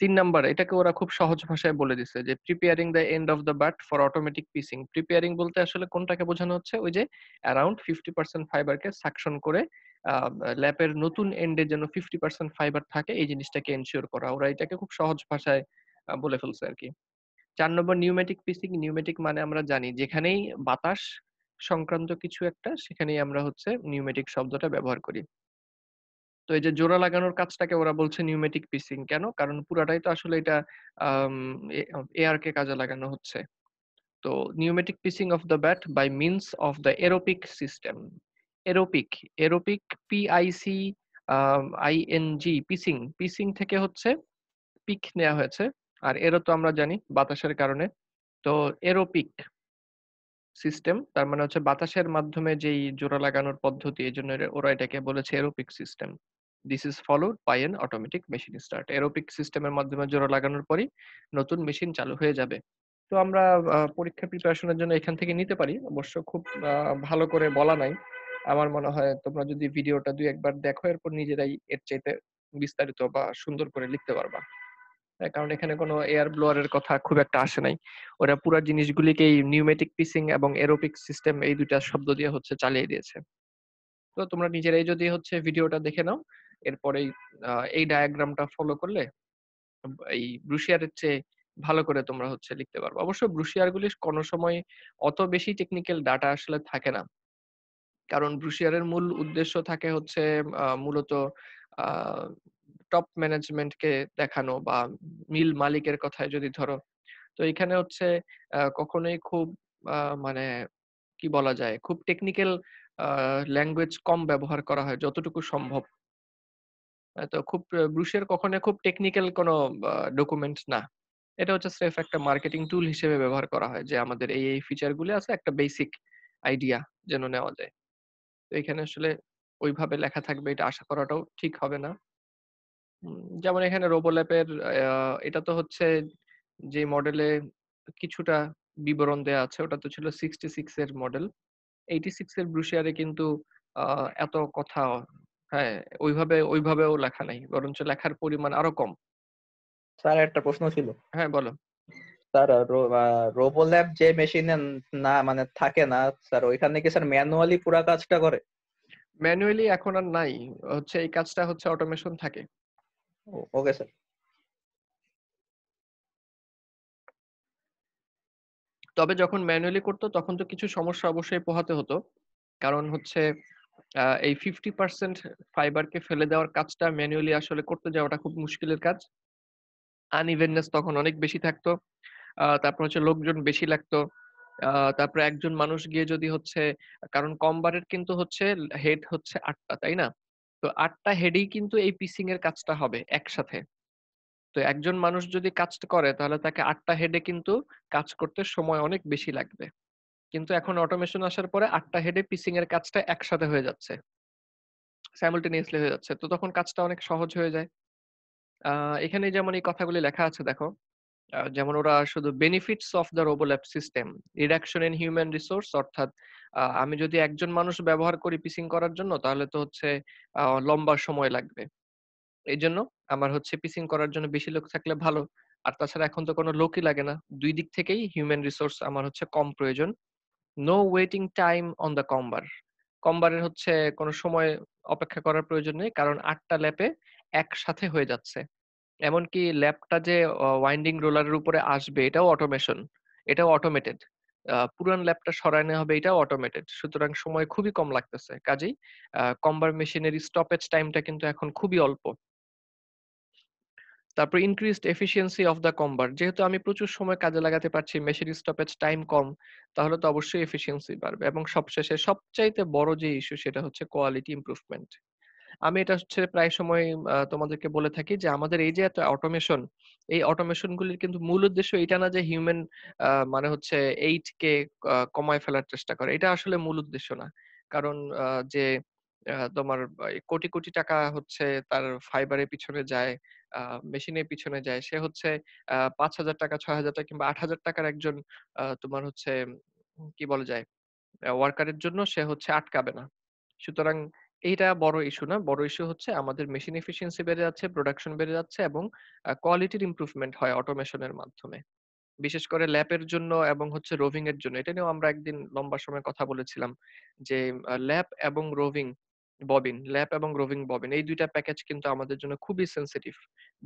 তিন নাম্বার এটাকে ওরা খুব সহজ ভাষায় বলে দিছে যে preparing the end of the batt for automatic piecing preparing বলতে আসলে কোনটাকে বোঝানো হচ্ছে ওই যে অ্যারাউন্ড ফিফটি পার্সেন্ট ফাইবারকে সাকশন করে ল্যাপের নতুন এন্ডে যেন ফিফটি পার্সেন্ট ফাইবার থাকে এই জিনিসটাকে এনশিওর করা ওরা এটাকে খুব সহজ ভাষায় বলে ফেলছে আর কি চার নম্বর নিউমেটিক পিসিং নিউমেটিক মানে আমরা জানি যেখানেই বাতাস সংক্রান্ত কিছু একটা সেখানেই আমরা হচ্ছে নিউমেটিক শব্দটা ব্যবহার করি তো এই যে জোড়া লাগানোর কাজটাকে ওরা বলছে নিউমেটিক পিসিং কেন কারণ পুরাটাই তো আসলে এটা কে কাজে লাগানো হচ্ছে তো pneumatic picking of the weft by means of the air pick system air pick air pick P I C I N G picking picking থেকে হচ্ছে পিক নেওয়া হয়েছে আর এরও তো আমরা জানি বাতাসের কারণে তো এরোপিক সিস্টেম তার মানে হচ্ছে বাতাসের মাধ্যমে যেই জোড়া লাগানোর পদ্ধতি এই জন্য ওরা এটাকে বলেছে Aeropic system this is followed by an automatic machine start Aeropic সিস্টেমের মাধ্যমে জোড়া লাগানোর পরই নতুন মেশিন চালু হয়ে যাবে তো আমরা পরীক্ষা প্রিপারেশনের জন্য এখান থেকে নিতে পারি অবশ্য খুব ভালো করে বলা নাই আমার মনে হয় তোমরা যদি ভিডিওটা দুই একবার দেখো এরপর নিজেরাই এর চাইতে বিস্তারিত বা সুন্দর করে লিখতে পারবা কারণ এখানে কোনো এয়ার ব্লোয়ারের কথা খুব একটা আসে নাই ওরা পুরো জিনিসগুলিকেই নিউমেটিক পিসিং এবং এরোপিক সিস্টেম এই দুইটা শব্দ দিয়ে হচ্ছে চালিয়ে দিয়েছে তো তোমরা নিজেরাই যদি হচ্ছে ভিডিওটা দেখে নাও এরপরে এই ডায়াগ্রামটা ফলো করলে এই ব্রুশিয়ারের চেয়ে ভালো করে তোমরা হচ্ছে লিখতে পারবে অবশ্য গুলি কোনো সময় অত বেশি টেকনিক্যাল ডাটা আসলে থাকে না কারণ ব্রুশিয়ারের মূল উদ্দেশ্য থাকে হচ্ছে মূলত টপ ম্যানেজমেন্টকে দেখানো বা মিল মালিকের কথায় যদি ধরো তো এখানে হচ্ছে কখনোই খুব মানে কি বলা যায় খুব টেকনিক্যাল ল্যাঙ্গুয়েজ কম ব্যবহার করা হয় যতটুকু সম্ভব তো খুব ব্রুশের কখনো খুব টেকনিক্যাল কোনো ডকুমেন্ট না এটা হচ্ছে স্রেফ একটা মার্কেটিং টুল হিসেবে ব্যবহার করা হয় যে আমাদের এই এই গুলি আছে একটা বেসিক আইডিয়া যেন নেওয়া যায় তো এখানে আসলে ওইভাবে লেখা থাকবে এটা আশা করাটাও ঠিক হবে না যেমন এখানে রোবোল্যাপের এটা তো হচ্ছে যে মডেলে কিছুটা বিবরণ দেয়া আছে ওটা তো ছিল সিক্সটি সিক্স এর মডেল এইটি সিক্স এর ব্রুশিয়ারে কিন্তু এত কথা হ্যাঁ ওইভাবে ওইভাবেও লেখা নাই বরঞ্চ লেখার পরিমাণ আরো কম স্যার একটা প্রশ্ন ছিল হ্যাঁ বলো স্যার রোবোল্যাব যে মেশিনে না মানে থাকে না স্যার ওইখানে কি স্যার ম্যানুয়ালি পুরো কাজটা করে ম্যানুয়ালি এখন আর নাই হচ্ছে এই কাজটা হচ্ছে অটোমেশন থাকে ওকে স্যার তবে যখন ম্যানুয়ালি করতো তখন তো কিছু সমস্যা অবশ্যই পোহাতে হতো কারণ হচ্ছে এই ফিফটি পার্সেন্ট ফাইবারকে ফেলে দেওয়ার কাজটা ম্যানুয়ালি আসলে করতে যাওয়াটা খুব মুশকিলের কাজ আনইভেননেস তখন অনেক বেশি থাকতো তারপর হচ্ছে লোকজন বেশি লাগতো তারপরে একজন মানুষ গিয়ে যদি হচ্ছে কারণ কমবারের কিন্তু হচ্ছে হেড হচ্ছে আটটা তাই না তো আটটা হেডেই কিন্তু এই পিসিং এর কাজটা হবে একসাথে তো একজন মানুষ যদি কাজটা করে তাহলে তাকে আটটা হেডে কিন্তু কাজ করতে সময় অনেক বেশি লাগবে কিন্তু এখন অটোমেশন আসার পরে আটটা হেডে পিসিং এর কাজটা একসাথে হয়ে যাচ্ছে স্যামুলটেনিয়াসলি হয়ে যাচ্ছে তো তখন কাজটা অনেক সহজ হয়ে যায় এখানে যেমন এই কথাগুলি লেখা আছে দেখো যেমন ওরা শুধু benefits of the app system reduction in human resource অর্থাৎ আমি যদি একজন মানুষ ব্যবহার করি পিসিং করার জন্য তাহলে তো হচ্ছে লম্বা সময় লাগবে এই জন্য আমার হচ্ছে পিসিং করার জন্য বেশি লোক থাকলে ভালো আর তাছাড়া এখন তো কোনো লোকই লাগে না দুই দিক থেকেই হিউম্যান রিসোর্স আমার হচ্ছে কম প্রয়োজন no waiting time on the comber কম্বারের হচ্ছে কোনো সময় অপেক্ষা করার প্রয়োজন নেই কারণ আটটা ল্যাপে একসাথে হয়ে যাচ্ছে এমনকি ল্যাপটা যে ওয়াইন্ডিং রোলারের উপরে আসবে এটাও অটোমেশন এটাও অটোমেটেড পুরান ল্যাপটা সরায় হবে এটাও অটোমেটেড সুতরাং সময় খুবই কম লাগতেছে কাজেই কম্বার মেশিনের স্টপেজ টাইমটা কিন্তু এখন খুবই অল্প তারপর increased efficiency of the comber যেহেতু আমি প্রচুর সময় কাজে লাগাতে পারছি মেশিন স্টপেজ টাইম কম তাহলে তো অবশ্যই এফিসিয়েন্সি বাড়বে এবং সবশেষে সবচাইতে বড় যে ইস্যু সেটা হচ্ছে কোয়ালিটি ইমপ্রুভমেন্ট আমি এটা হচ্ছে প্রায় সময় তোমাদেরকে বলে থাকি যে আমাদের এই যে এত অটোমেশন এই অটোমেশন গুলির কিন্তু মূল উদ্দেশ্য এটা না যে হিউম্যান মানে হচ্ছে এইট কে কমায় ফেলার চেষ্টা করে এটা আসলে মূল উদ্দেশ্য না কারণ যে তোমার কোটি কোটি টাকা হচ্ছে তার ফাইবারের পিছনে যায় মেশিনের পিছনে যায় সে হচ্ছে পাঁচ হাজার টাকা ছয় হাজার টাকা কিংবা আট হাজার টাকার একজন তোমার হচ্ছে কি বলা যায় ওয়ার্কারের জন্য সে হচ্ছে আটকাবে না সুতরাং এইটা বড় ইস্যু না বড় ইস্যু হচ্ছে আমাদের মেশিন এফিসিয়েন্সি বেড়ে যাচ্ছে প্রোডাকশন বেড়ে যাচ্ছে এবং কোয়ালিটির ইমপ্রুভমেন্ট হয় অটোমেশনের মাধ্যমে বিশেষ করে ল্যাপের জন্য এবং হচ্ছে রোভিং এর জন্য এটা নিয়েও আমরা একদিন লম্বা সময় কথা বলেছিলাম যে ল্যাপ এবং রোভিং ববিন ল্যাপ এবং রোভিং ববিন এই দুইটা প্যাকেজ কিন্তু আমাদের জন্য খুবই সেন্সিটিভ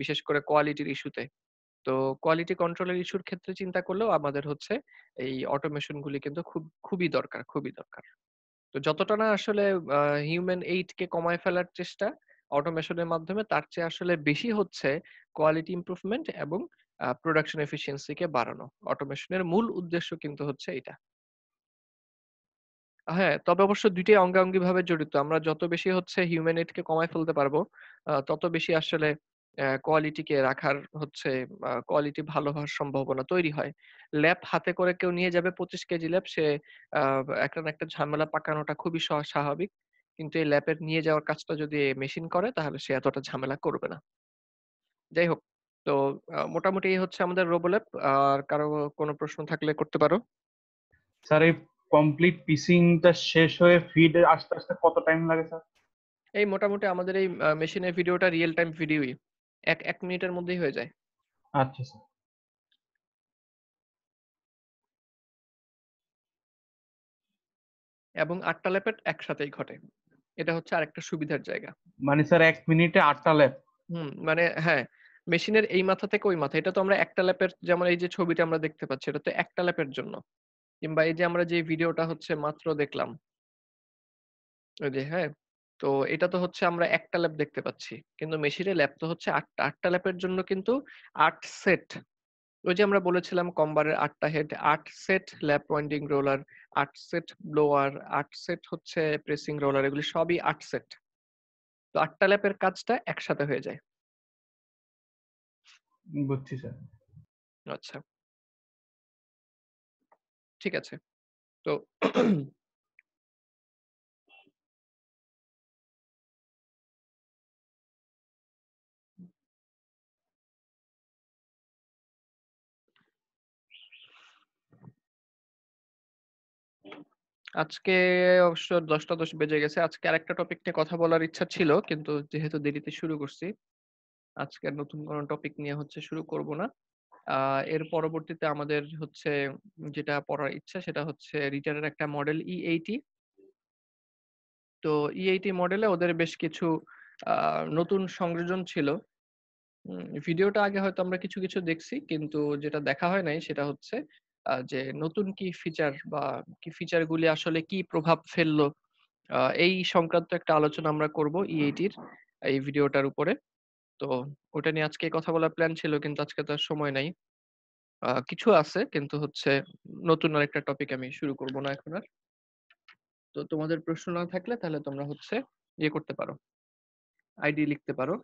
বিশেষ করে কোয়ালিটির ইস্যুতে তো কোয়ালিটি কন্ট্রোলের ইস্যুর ক্ষেত্রে চিন্তা করলেও আমাদের হচ্ছে এই অটোমেশনগুলি কিন্তু খুব খুবই দরকার খুবই দরকার তো যতটা না আসলে হিউম্যান এইট কে কমায় ফেলার চেষ্টা অটোমেশনের মাধ্যমে তার চেয়ে আসলে বেশি হচ্ছে কোয়ালিটি ইমপ্রুভমেন্ট এবং প্রোডাকশন এফিসিয়েন্সি কে বাড়ানো অটোমেশনের মূল উদ্দেশ্য কিন্তু হচ্ছে এটা হ্যাঁ তবে অবশ্য দুইটাই অঙ্গাঙ্গি ভাবে জড়িত আমরা যত বেশি হচ্ছে হিউম্যান এইড কে কমায় ফেলতে পারবো তত বেশি আসলে কোয়ালিটিকে রাখার হচ্ছে কোয়ালিটি ভালো হওয়ার সম্ভাবনা তৈরি হয় ল্যাব হাতে করে কেউ নিয়ে যাবে পঁচিশ কেজি ল্যাব সে একটা না একটা ঝামেলা পাকানোটা খুবই স্বাভাবিক কিন্তু এই ল্যাপের নিয়ে যাওয়ার কাজটা যদি মেশিন করে তাহলে সে এতটা ঝামেলা করবে না যাই হোক তো মোটামুটি এই হচ্ছে আমাদের রোবোল্যাব আর কারো কোনো প্রশ্ন থাকলে করতে পারো স্যার এই কমপ্লিট পিসিংটা শেষ হয়ে ফিড আস্তে আস্তে কত টাইম লাগে স্যার এই মোটামুটি আমাদের এই মেশিনের ভিডিওটা রিয়েল টাইম ভিডিওই এক এক মিনিটের মধ্যেই হয়ে যায় আচ্ছা স্যার এবং আটটা ল্যাপের একসাথেই ঘটে এটা হচ্ছে আরেকটা সুবিধার জায়গা মানে স্যার এক মিনিটে আটটা ল্যাপ হুম মানে হ্যাঁ মেশিনের এই মাথা থেকে ওই মাথা এটা তো আমরা একটা ল্যাপের যেমন এই যে ছবিটা আমরা দেখতে পাচ্ছি এটা তো একটা ল্যাপের জন্য কিংবা এই যে আমরা যে ভিডিওটা হচ্ছে মাত্র দেখলাম ওই যে হ্যাঁ তো এটা তো হচ্ছে আমরা একটা ল্যাব দেখতে পাচ্ছি কিন্তু মেশিনে ল্যাব তো হচ্ছে আটটা আটটা ল্যাবের জন্য কিন্তু আট সেট ওই যে আমরা বলেছিলাম কম্বারের আটটা হেড আট সেট ল্যাপ পয়েন্টিং রোলার আট সেট ব্লোয়ার আট সেট হচ্ছে প্রেসিং রোলার এগুলি সবই আট সেট তো আটটা ল্যাপের কাজটা একসাথে হয়ে যায় বুঝছি স্যার আচ্ছা ঠিক আছে তো আজকে অবশ্য দশটা দশ বেজে গেছে আজকে আরেকটা টপিক নিয়ে কথা বলার ইচ্ছা ছিল কিন্তু যেহেতু দেরিতে শুরু করছি আজকে নতুন কোনো টপিক নিয়ে হচ্ছে শুরু করব না এর পরবর্তীতে আমাদের হচ্ছে যেটা পড়ার ইচ্ছা সেটা হচ্ছে রিটারের একটা মডেল ই এইটি তো ই এইটি মডেলে ওদের বেশ কিছু নতুন সংযোজন ছিল ভিডিওটা আগে হয়তো আমরা কিছু কিছু দেখছি কিন্তু যেটা দেখা হয় নাই সেটা হচ্ছে যে নতুন কি ফিচার বা কি ফিচারগুলি আসলে কি প্রভাব ফেললো এই সংক্রান্ত একটা আলোচনা আমরা করব ইএটির e এই ভিডিওটার উপরে তো ওটা নিয়ে আজকে কথা বলার প্ল্যান ছিল কিন্তু আজকে তার সময় নাই কিছু আছে কিন্তু হচ্ছে নতুন আরেকটা টপিক আমি শুরু করব না এখন আর তো তোমাদের প্রশ্ন না থাকলে তাহলে তোমরা হচ্ছে ইয়ে করতে পারো আইডি লিখতে পারো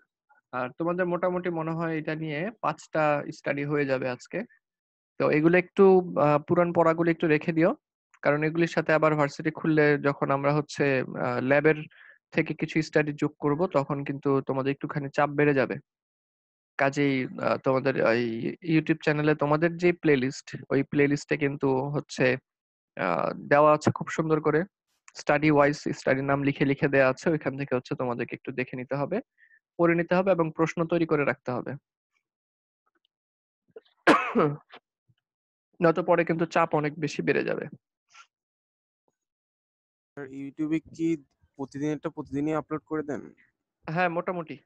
আর তোমাদের মোটামুটি মনে হয় এটা নিয়ে পাঁচটা স্টাডি হয়ে যাবে আজকে তো এগুলো একটু পুরান পড়াগুলো একটু রেখে দিও কারণ এগুলির সাথে আবার ভার্সিটি খুললে যখন আমরা হচ্ছে ল্যাবের থেকে কিছু স্টাডি যোগ করব তখন কিন্তু তোমাদের একটুখানি চাপ বেড়ে যাবে কাজেই তোমাদের ওই ইউটিউব চ্যানেলে তোমাদের যে প্লেলিস্ট ওই প্লেলিস্টে কিন্তু হচ্ছে দেওয়া আছে খুব সুন্দর করে স্টাডি ওয়াইজ স্টাডির নাম লিখে লিখে দেওয়া আছে ওইখান থেকে হচ্ছে তোমাদেরকে একটু দেখে নিতে হবে পড়ে নিতে হবে এবং প্রশ্ন তৈরি করে রাখতে হবে নয়তো পরে কিন্তু চাপ অনেক বেশি বেড়ে যাবে ইউটিউবে কি প্রতিদিন একটা প্রতিদিনই আপলোড করে দেন হ্যাঁ মোটামুটি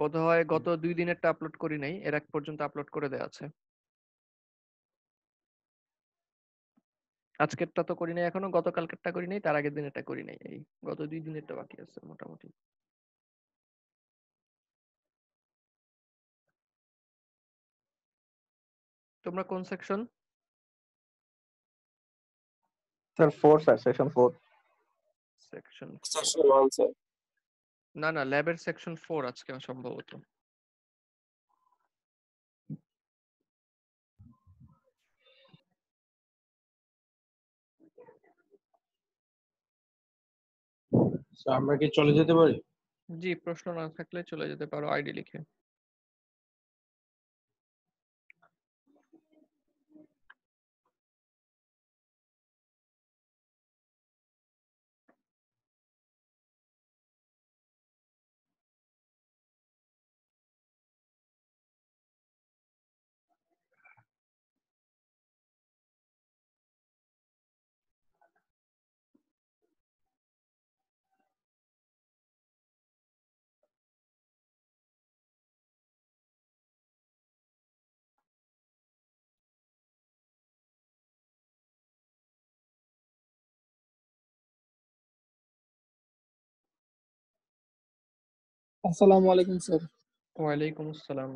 বোধহয় গত দুই দিনেরটা আপলোড করি নাই এর এক পর্যন্ত আপলোড করে দেয়া আছে আজকেরটা তো করি নাই এখনো গতকালকেরটা করি নাই তার আগের দিনেরটা করি নাই এই গত দুই দিনেরটা বাকি আছে মোটামুটি তোমরা কোন section sir four sir section four section sir না না ল্যাবের সেকশন ফোর আজকে সম্ভবত আমরা কি চলে যেতে পারি জি প্রশ্ন না থাকলে চলে যেতে পারো আইডি লিখে আসসালামু আলাইকুম স্যার ওয়ালাইকুম আসসালাম